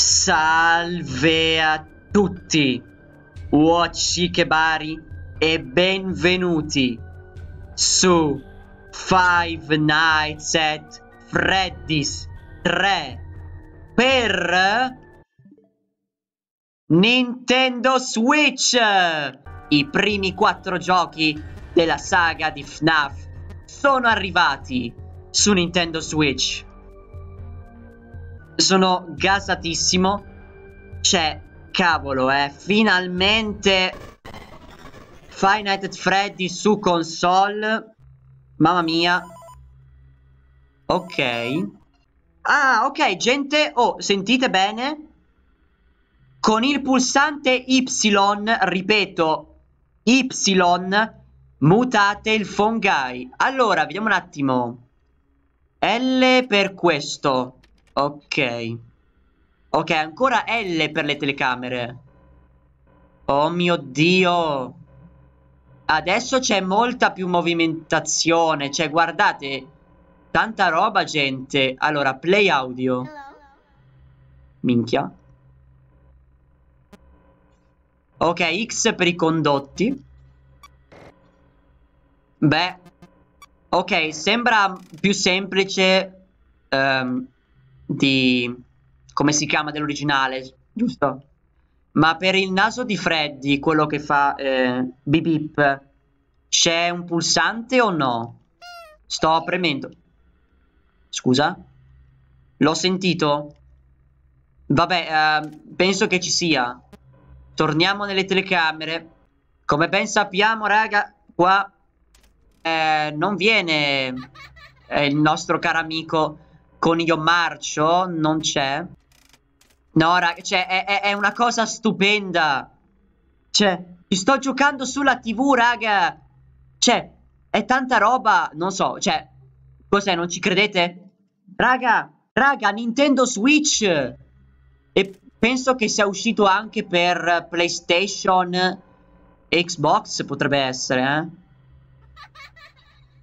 Salve a tutti, Uochi Kebari e benvenuti su Five Nights at Freddy's 3 per Nintendo Switch, i primi quattro giochi della saga di FNAF sono arrivati su Nintendo Switch sono gasatissimo. Cioè, cavolo, eh. Finalmente Five Nights at Freddy su console. Mamma mia. Ok. Ah, ok, gente. Oh, sentite bene? Con il pulsante Y, ripeto, Y, mutate il fungi. Allora, vediamo un attimo. L per questo. Ok. Ok, ancora L per le telecamere. Oh mio Dio. Adesso c'è molta più movimentazione. Cioè, guardate. Tanta roba, gente. Allora, play audio. Minchia. Ok, X per i condotti. Beh. Ok, sembra più semplice... Um, di... come si chiama dell'originale, giusto? Ma per il naso di Freddy, quello che fa eh, bip bip, c'è un pulsante o no? Sto premendo. Scusa? L'ho sentito? Vabbè, eh, penso che ci sia. Torniamo nelle telecamere. Come ben sappiamo, raga, qua eh, non viene eh, il nostro caro amico con io marcio non c'è. No, raga, cioè, è, è, è, una cosa stupenda. Cioè, ci sto giocando sulla TV, raga. Cioè, è tanta roba. Non so, cioè, cos'è? Non ci credete? Raga, raga, Nintendo Switch. E penso che sia uscito anche per PlayStation Xbox, potrebbe essere, eh.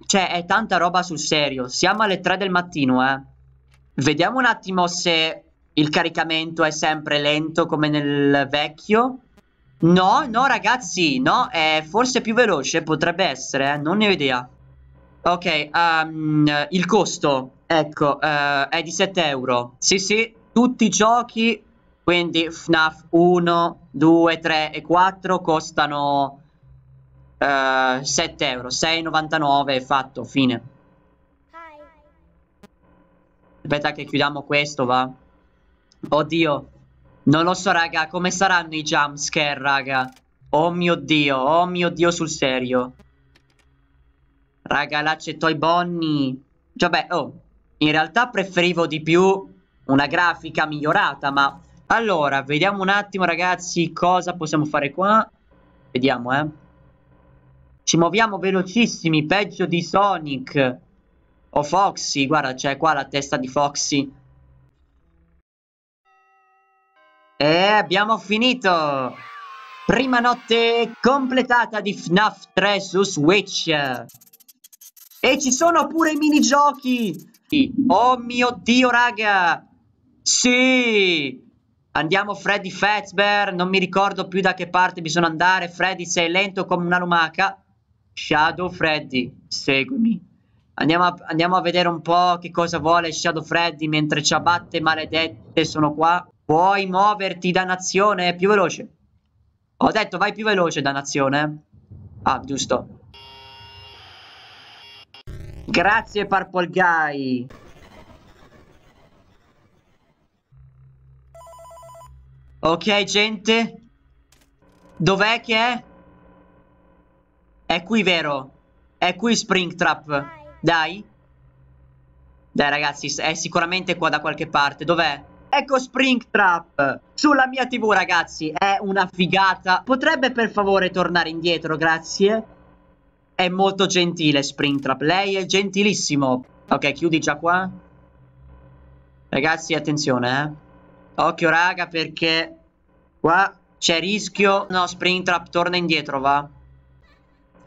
Cioè, è tanta roba sul serio. Siamo alle 3 del mattino, eh. Vediamo un attimo se il caricamento è sempre lento come nel vecchio. No, no ragazzi, no, è forse più veloce, potrebbe essere, eh? non ne ho idea. Ok, um, il costo, ecco, uh, è di 7 euro. Sì, sì, tutti i giochi, quindi FNAF 1, 2, 3 e 4 costano uh, eh, 7 euro, 6,99 fatto, fine. Aspetta che chiudiamo questo, va. Oddio. Non lo so, raga, come saranno i jumpscare, raga. Oh mio Dio, oh mio Dio sul serio. Raga, l'accetto c'è bonni. Bonnie. Vabbè, cioè, oh. In realtà preferivo di più una grafica migliorata, ma... Allora, vediamo un attimo, ragazzi, cosa possiamo fare qua. Vediamo, eh. Ci muoviamo velocissimi, peggio di Sonic. Oh Foxy, guarda, c'è qua la testa di Foxy. E abbiamo finito! Prima notte completata di FNAF 3 su Switch. E ci sono pure i minigiochi! Oh mio Dio, raga! Sì! Andiamo Freddy Fazbear, non mi ricordo più da che parte bisogna andare. Freddy, sei lento come una lumaca. Shadow Freddy, seguimi. Andiamo a, andiamo a, vedere un po' che cosa vuole Shadow Freddy mentre ciabatte maledette sono qua. Puoi muoverti da nazione più veloce. Ho detto vai più veloce da nazione. Ah, giusto. Grazie Purple Guy. Ok, gente. Dov'è che è? È qui, vero? È qui Springtrap. Dai. Dai ragazzi, è sicuramente qua da qualche parte. Dov'è? Ecco Springtrap sulla mia tv ragazzi, è una figata. Potrebbe per favore tornare indietro, grazie? È molto gentile Springtrap, lei è gentilissimo. Ok, chiudi già qua. Ragazzi, attenzione, eh. Occhio raga perché qua c'è rischio. No, Springtrap torna indietro, va.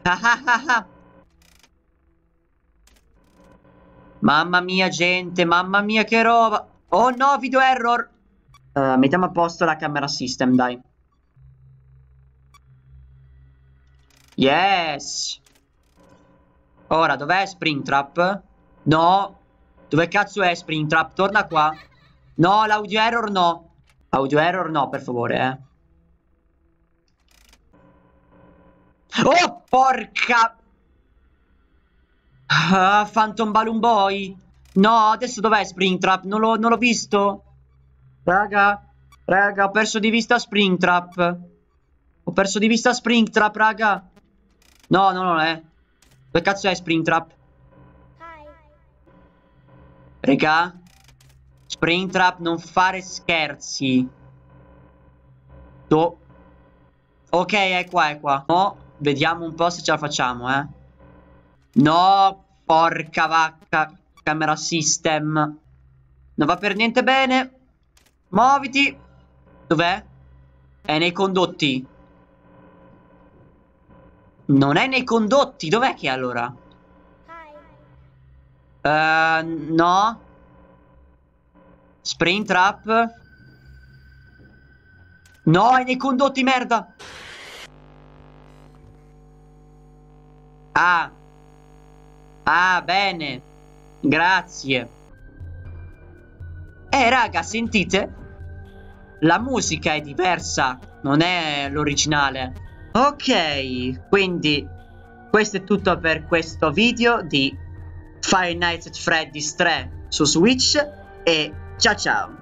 Ah ah ah ah. Mamma mia gente, mamma mia che roba Oh no, video error uh, Mettiamo a posto la camera system, dai Yes Ora, dov'è Springtrap? No Dove cazzo è Springtrap? Torna qua No, l'audio error no Audio error no, per favore, eh Oh, porca Ah, Phantom Balloon Boy. No, adesso dov'è Springtrap? Non, l'ho visto. Raga, raga, ho perso di vista Springtrap. Ho perso di vista Springtrap, raga. No, no, non è. Eh. Dove cazzo è Springtrap? Raga. Springtrap, non fare scherzi. Do. Ok, è qua, è qua. Oh, vediamo un po' se ce la facciamo, eh. No, porca vacca. Camera system. Non va per niente bene. Muoviti. Dov'è? È nei condotti. Non è nei condotti. Dov'è che è allora? Uh, no. Spring trap. No, è nei condotti, merda. Ah. Ah, bene. Grazie. Eh, raga, sentite? La musica è diversa, non è l'originale. Ok, quindi questo è tutto per questo video di Five Nights at Freddy's 3 su Switch e ciao ciao!